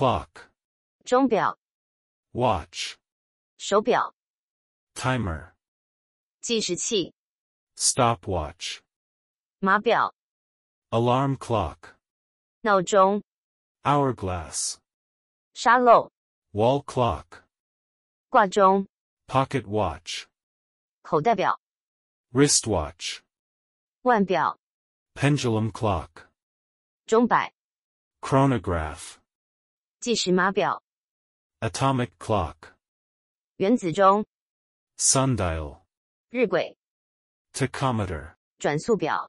clock 钟表 watch 手表 timer 计时器 stopwatch 码表 alarm clock 闹钟 hourglass 沙漏 wall clock 挂钟 pocket watch 口袋表 wristwatch 腕表 pendulum clock 钟摆 chronograph 计时码表，atomic clock，原子钟，sundial 日晷，tachometer 转速表。